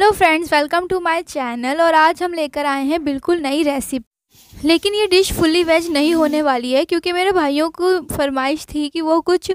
hello friends welcome to my channel और आज हम लेकर आए हैं बिल्कुल नई रेसिपी लेकिन ये डिश फुली वेज नहीं होने वाली है क्योंकि मेरे भाइयों को फरमाइश थी कि वो कुछ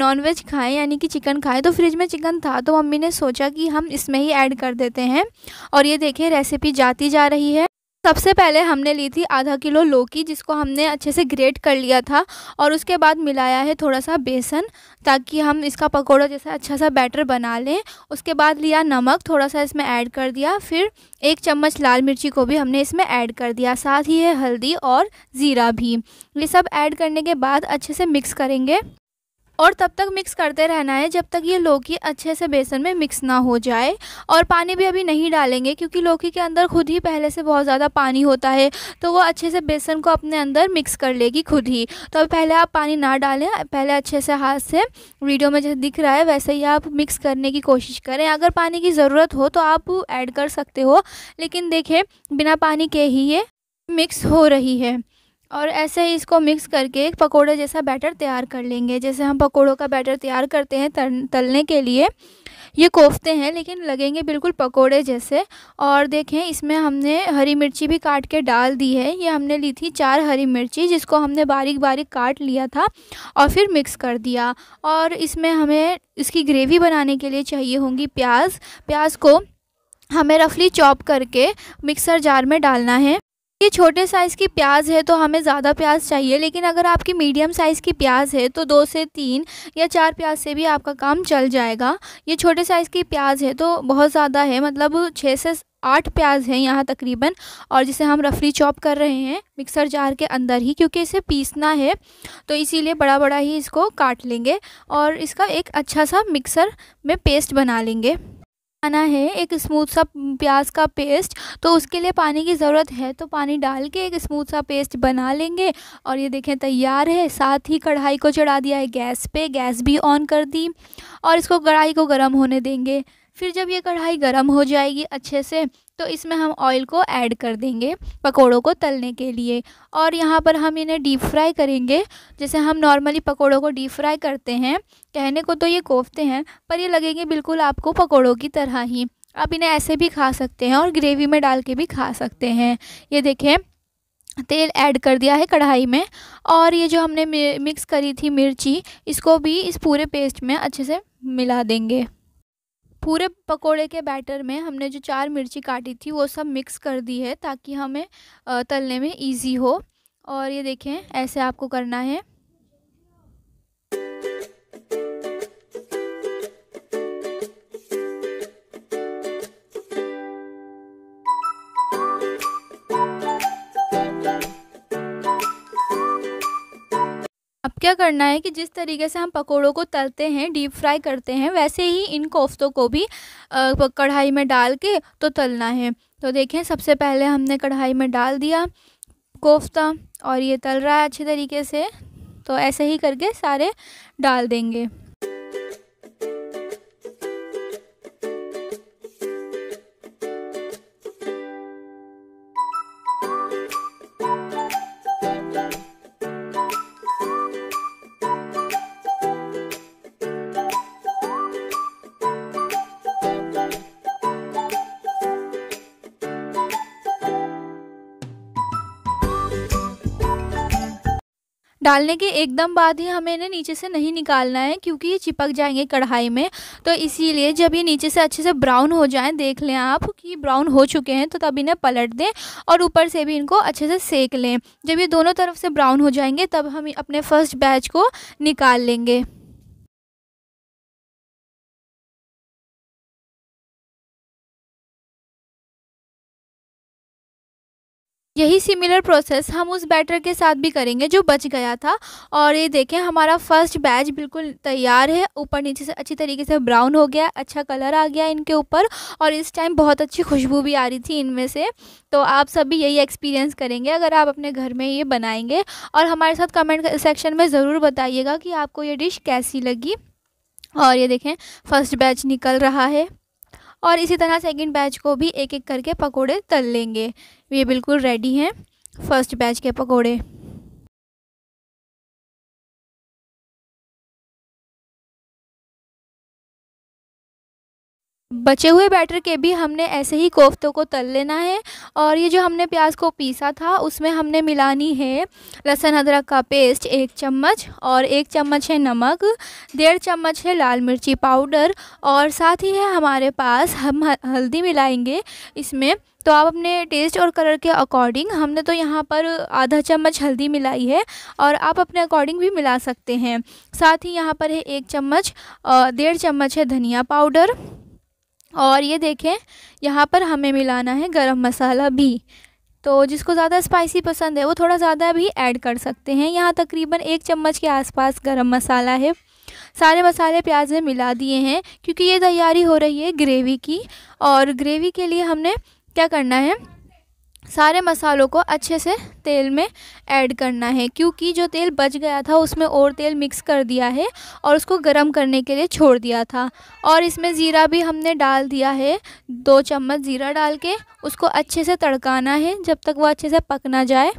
नॉन वेज खाएँ यानी कि चिकन खाएं तो फ्रिज में चिकन था तो मम्मी ने सोचा कि हम इसमें ही ऐड कर देते हैं और ये देखें रेसिपी जाती जा रही है सबसे पहले हमने ली थी आधा किलो लौकी जिसको हमने अच्छे से ग्रेट कर लिया था और उसके बाद मिलाया है थोड़ा सा बेसन ताकि हम इसका पकौड़ा जैसा अच्छा सा बैटर बना लें उसके बाद लिया नमक थोड़ा सा इसमें ऐड कर दिया फिर एक चम्मच लाल मिर्ची को भी हमने इसमें ऐड कर दिया साथ ही है हल्दी और ज़ीरा भी ये सब ऐड करने के बाद अच्छे से मिक्स करेंगे और तब तक मिक्स करते रहना है जब तक ये लौकी अच्छे से बेसन में मिक्स ना हो जाए और पानी भी अभी नहीं डालेंगे क्योंकि लौकी के अंदर खुद ही पहले से बहुत ज़्यादा पानी होता है तो वो अच्छे से बेसन को अपने अंदर मिक्स कर लेगी खुद ही तो अब पहले आप पानी ना डालें पहले अच्छे से हाथ से वीडियो में जैसे दिख रहा है वैसे ही आप मिक्स करने की कोशिश करें अगर पानी की ज़रूरत हो तो आप ऐड कर सकते हो लेकिन देखें बिना पानी के ही ये मिक्स हो रही है और ऐसे ही इसको मिक्स करके एक पकोड़े जैसा बैटर तैयार कर लेंगे जैसे हम पकोड़ों का बैटर तैयार करते हैं तल तलने के लिए ये कोफते हैं लेकिन लगेंगे बिल्कुल पकोड़े जैसे और देखें इसमें हमने हरी मिर्ची भी काट के डाल दी है ये हमने ली थी चार हरी मिर्ची जिसको हमने बारीक बारीक काट लिया था और फिर मिक्स कर दिया और इसमें हमें इसकी ग्रेवी बनाने के लिए चाहिए होंगी प्याज प्याज को हमें रफली चॉप करके मिक्सर जार में डालना है ये छोटे साइज़ की प्याज है तो हमें ज़्यादा प्याज चाहिए लेकिन अगर आपकी मीडियम साइज़ की प्याज है तो दो से तीन या चार प्याज से भी आपका काम चल जाएगा ये छोटे साइज़ की प्याज है तो बहुत ज़्यादा है मतलब छः से आठ प्याज हैं यहाँ तकरीबन और जिसे हम रफली चॉप कर रहे हैं मिक्सर जार के अंदर ही क्योंकि इसे पीसना है तो इसीलिए बड़ा बड़ा ही इसको काट लेंगे और इसका एक अच्छा सा मिक्सर में पेस्ट बना लेंगे बनाना है एक स्मूथ सा प्याज का पेस्ट तो उसके लिए पानी की ज़रूरत है तो पानी डाल के एक स्मूथ सा पेस्ट बना लेंगे और ये देखें तैयार है साथ ही कढ़ाई को चढ़ा दिया है गैस पे गैस भी ऑन कर दी और इसको कढ़ाई को गर्म होने देंगे फिर जब ये कढ़ाई गर्म हो जाएगी अच्छे से तो इसमें हम ऑयल को ऐड कर देंगे पकोड़ों को तलने के लिए और यहाँ पर हम इन्हें डीप फ्राई करेंगे जैसे हम नॉर्मली पकोड़ों को डीप फ्राई करते हैं कहने को तो ये कोफ्ते हैं पर ये लगेंगे बिल्कुल आपको पकोड़ों की तरह ही आप इन्हें ऐसे भी खा सकते हैं और ग्रेवी में डाल के भी खा सकते हैं ये देखें तेल ऐड कर दिया है कढ़ाई में और ये जो हमने मिक्स करी थी मिर्ची इसको भी इस पूरे पेस्ट में अच्छे से मिला देंगे पूरे पकोड़े के बैटर में हमने जो चार मिर्ची काटी थी वो सब मिक्स कर दी है ताकि हमें तलने में इजी हो और ये देखें ऐसे आपको करना है क्या करना है कि जिस तरीके से हम पकौड़ों को तलते हैं डीप फ्राई करते हैं वैसे ही इन कोफ्तों को भी कढ़ाई में डाल के तो तलना है तो देखें सबसे पहले हमने कढ़ाई में डाल दिया कोफ्ता और ये तल रहा है अच्छे तरीके से तो ऐसे ही करके सारे डाल देंगे डालने के एकदम बाद ही हमें इन्हें नीचे से नहीं निकालना है क्योंकि ये चिपक जाएंगे कढ़ाई में तो इसीलिए जब ये नीचे से अच्छे से ब्राउन हो जाएं देख लें आप कि ब्राउन हो चुके हैं तो तब इन्हें पलट दें और ऊपर से भी इनको अच्छे से सेक लें जब ये दोनों तरफ से ब्राउन हो जाएंगे तब हम अपने फर्स्ट बैच को निकाल लेंगे यही सिमिलर प्रोसेस हम उस बैटर के साथ भी करेंगे जो बच गया था और ये देखें हमारा फर्स्ट बैच बिल्कुल तैयार है ऊपर नीचे से अच्छी तरीके से ब्राउन हो गया अच्छा कलर आ गया इनके ऊपर और इस टाइम बहुत अच्छी खुशबू भी आ रही थी इनमें से तो आप सब भी यही एक्सपीरियंस करेंगे अगर आप अपने घर में ये बनाएंगे और हमारे साथ कमेंट सेक्शन में ज़रूर बताइएगा कि आपको ये डिश कैसी लगी और ये देखें फर्स्ट बैच निकल रहा है और इसी तरह सेकेंड बैच को भी एक एक करके पकौड़े तल लेंगे ये बिल्कुल रेडी हैं फर्स्ट बैच के पकौड़े बचे हुए बैटर के भी हमने ऐसे ही कोफ्तों को तल लेना है और ये जो हमने प्याज को पीसा था उसमें हमने मिलानी है लहसुन अदरक का पेस्ट एक चम्मच और एक चम्मच है नमक डेढ़ चम्मच है लाल मिर्ची पाउडर और साथ ही है हमारे पास हम हल्दी मिलाएंगे इसमें तो आप अपने टेस्ट और कलर के अकॉर्डिंग हमने तो यहाँ पर आधा चम्मच हल्दी मिलाई है और आप अपने अकॉर्डिंग भी मिला सकते हैं साथ ही यहाँ पर है एक चम्मच डेढ़ चम्मच है धनिया पाउडर और ये देखें यहाँ पर हमें मिलाना है गरम मसाला भी तो जिसको ज़्यादा स्पाइसी पसंद है वो थोड़ा ज़्यादा भी ऐड कर सकते हैं यहाँ तकरीबन एक चम्मच के आसपास गरम मसाला है सारे मसाले प्याज में मिला दिए हैं क्योंकि ये तैयारी हो रही है ग्रेवी की और ग्रेवी के लिए हमने क्या करना है सारे मसालों को अच्छे से तेल में ऐड करना है क्योंकि जो तेल बच गया था उसमें और तेल मिक्स कर दिया है और उसको गर्म करने के लिए छोड़ दिया था और इसमें ज़ीरा भी हमने डाल दिया है दो चम्मच ज़ीरा डाल के उसको अच्छे से तड़काना है जब तक वो अच्छे से पक ना जाए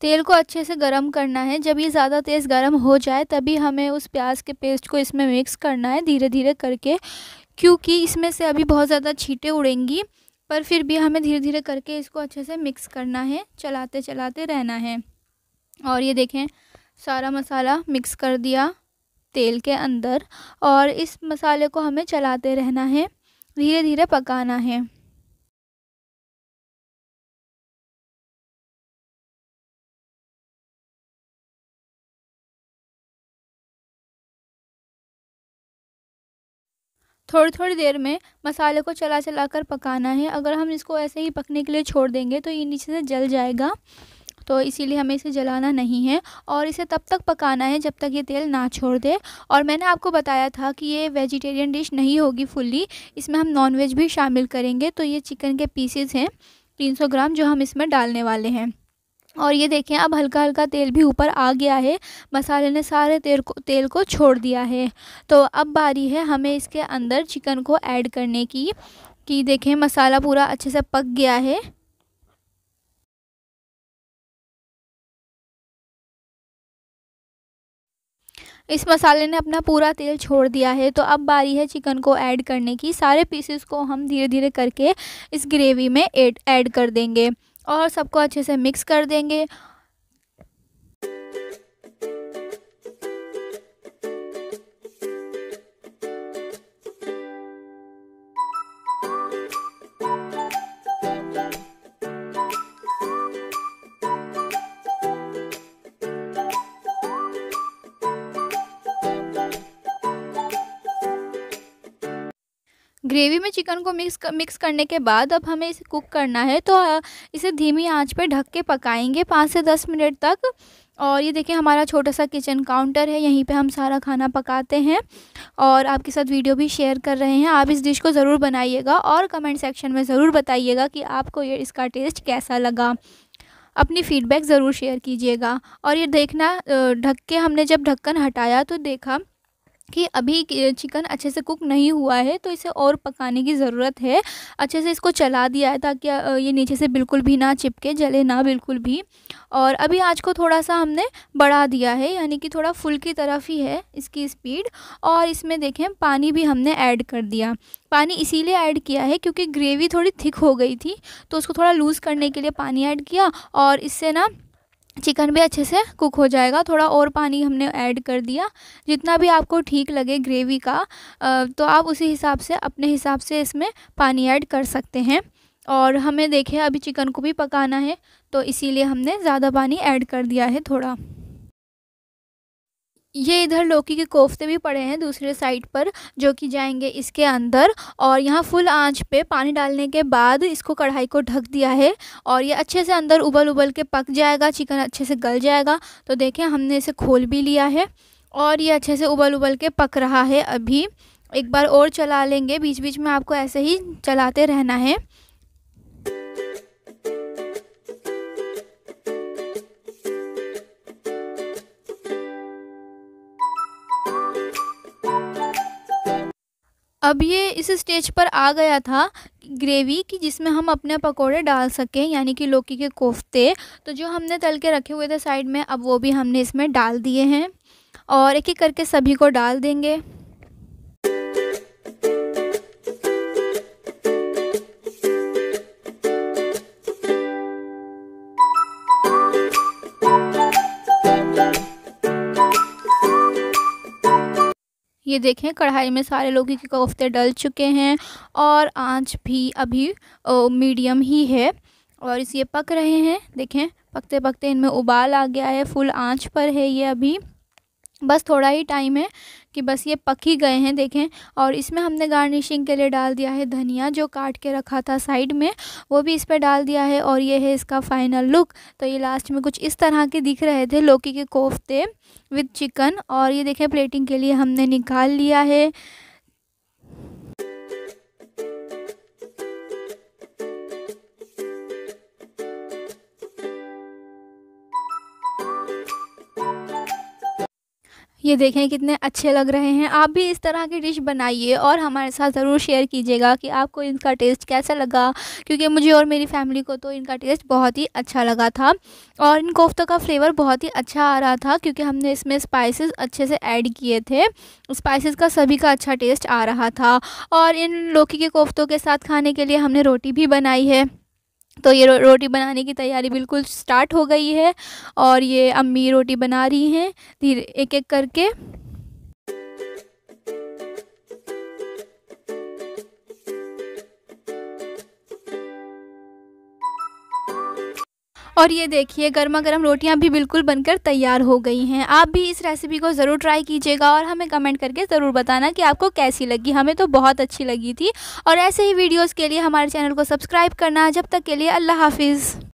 तेल को अच्छे से गरम करना है जब ये ज़्यादा तेज़ गरम हो जाए तभी हमें उस प्याज के पेस्ट को इसमें मिक्स करना है धीरे धीरे करके क्योंकि इसमें से अभी बहुत ज़्यादा छीटें उड़ेंगी पर फिर भी हमें धीरे धीरे करके इसको अच्छे से मिक्स करना है चलाते चलाते रहना है और ये देखें सारा मसाला मिक्स कर दिया तेल के अंदर और इस मसाले को हमें चलाते रहना है धीरे धीरे पकाना है थोड़ी थोड़ी देर में मसाले को चला चला कर पकाना है अगर हम इसको ऐसे ही पकने के लिए छोड़ देंगे तो ये नीचे से जल जाएगा तो इसीलिए हमें इसे जलाना नहीं है और इसे तब तक पकाना है जब तक ये तेल ना छोड़ दे और मैंने आपको बताया था कि ये वेजिटेरियन डिश नहीं होगी फुल्ली इसमें हम नॉनवेज भी शामिल करेंगे तो ये चिकन के पीसेज हैं 300 ग्राम जो हम इसमें डालने वाले हैं और ये देखें अब हल्का हल्का तेल भी ऊपर आ गया है मसाले ने सारे तेल को तेल को छोड़ दिया है तो अब बारी है हमें इसके अंदर चिकन को ऐड करने की कि देखें मसाला पूरा अच्छे से पक गया है इस मसाले ने अपना पूरा तेल छोड़ दिया है तो अब बारी है चिकन को ऐड करने की सारे पीसेस को हम धीरे धीरे करके इस ग्रेवी में ऐड कर देंगे और सबको अच्छे से मिक्स कर देंगे ग्रेवी में चिकन को मिक्स मिक्स करने के बाद अब हमें इसे कुक करना है तो इसे धीमी आंच पे ढक के पकाएंगे पाँच से दस मिनट तक और ये देखिए हमारा छोटा सा किचन काउंटर है यहीं पे हम सारा खाना पकाते हैं और आपके साथ वीडियो भी शेयर कर रहे हैं आप इस डिश को ज़रूर बनाइएगा और कमेंट सेक्शन में ज़रूर बताइएगा कि आपको ये इसका टेस्ट कैसा लगा अपनी फ़ीडबैक ज़रूर शेयर कीजिएगा और ये देखना ढक के हमने जब ढक्कन हटाया तो देखा कि अभी चिकन अच्छे से कुक नहीं हुआ है तो इसे और पकाने की ज़रूरत है अच्छे से इसको चला दिया है ताकि ये नीचे से बिल्कुल भी ना चिपके जले ना बिल्कुल भी और अभी आज को थोड़ा सा हमने बढ़ा दिया है यानी कि थोड़ा फुल की तरफ ही है इसकी स्पीड और इसमें देखें पानी भी हमने ऐड कर दिया पानी इसीलिए ऐड किया है क्योंकि ग्रेवी थोड़ी थिक हो गई थी तो उसको थोड़ा लूज़ करने के लिए पानी ऐड किया और इससे ना चिकन भी अच्छे से कुक हो जाएगा थोड़ा और पानी हमने ऐड कर दिया जितना भी आपको ठीक लगे ग्रेवी का तो आप उसी हिसाब से अपने हिसाब से इसमें पानी ऐड कर सकते हैं और हमें देखे अभी चिकन को भी पकाना है तो इसीलिए हमने ज़्यादा पानी ऐड कर दिया है थोड़ा ये इधर लौकी के कोफ्ते भी पड़े हैं दूसरे साइड पर जो कि जाएंगे इसके अंदर और यहाँ फुल आंच पे पानी डालने के बाद इसको कढ़ाई को ढक दिया है और ये अच्छे से अंदर उबल उबल के पक जाएगा चिकन अच्छे से गल जाएगा तो देखें हमने इसे खोल भी लिया है और ये अच्छे से उबल उबल के पक रहा है अभी एक बार और चला लेंगे बीच बीच में आपको ऐसे ही चलाते रहना है अब ये इस स्टेज पर आ गया था ग्रेवी कि जिसमें हम अपने पकोड़े डाल सकें यानी कि लौकी के कोफ्ते तो जो हमने तल के रखे हुए थे साइड में अब वो भी हमने इसमें डाल दिए हैं और एक एक करके सभी को डाल देंगे ये देखें कढ़ाई में सारे लोगों के कोफ्ते डल चुके हैं और आंच भी अभी मीडियम ही है और इस ये पक रहे हैं देखें पकते पकते इनमें उबाल आ गया है फुल आंच पर है ये अभी बस थोड़ा ही टाइम है कि बस ये पक ही गए हैं देखें और इसमें हमने गार्निशिंग के लिए डाल दिया है धनिया जो काट के रखा था साइड में वो भी इस पर डाल दिया है और ये है इसका फाइनल लुक तो ये लास्ट में कुछ इस तरह के दिख रहे थे लौकी के कोफ्ते विद चिकन और ये देखें प्लेटिंग के लिए हमने निकाल लिया है ये देखें कितने अच्छे लग रहे हैं आप भी इस तरह की डिश बनाइए और हमारे साथ ज़रूर शेयर कीजिएगा कि आपको इनका टेस्ट कैसा लगा क्योंकि मुझे और मेरी फैमिली को तो इनका टेस्ट बहुत ही अच्छा लगा था और इन कोफ्तों का फ्लेवर बहुत ही अच्छा आ रहा था क्योंकि हमने इसमें स्पाइसेस अच्छे से ऐड किए थे स्पाइसेस का सभी का अच्छा टेस्ट आ रहा था और इन लौकी के कोफ्तों के साथ खाने के लिए हमने रोटी भी बनाई है तो ये रो, रोटी बनाने की तैयारी बिल्कुल स्टार्ट हो गई है और ये अम्मी रोटी बना रही हैं धीरे एक एक करके और ये देखिए गर्मा गर्म रोटियाँ भी बिल्कुल बनकर तैयार हो गई हैं आप भी इस रेसिपी को ज़रूर ट्राई कीजिएगा और हमें कमेंट करके ज़रूर बताना कि आपको कैसी लगी हमें तो बहुत अच्छी लगी थी और ऐसे ही वीडियोज़ के लिए हमारे चैनल को सब्सक्राइब करना जब तक के लिए अल्लाह हाफिज़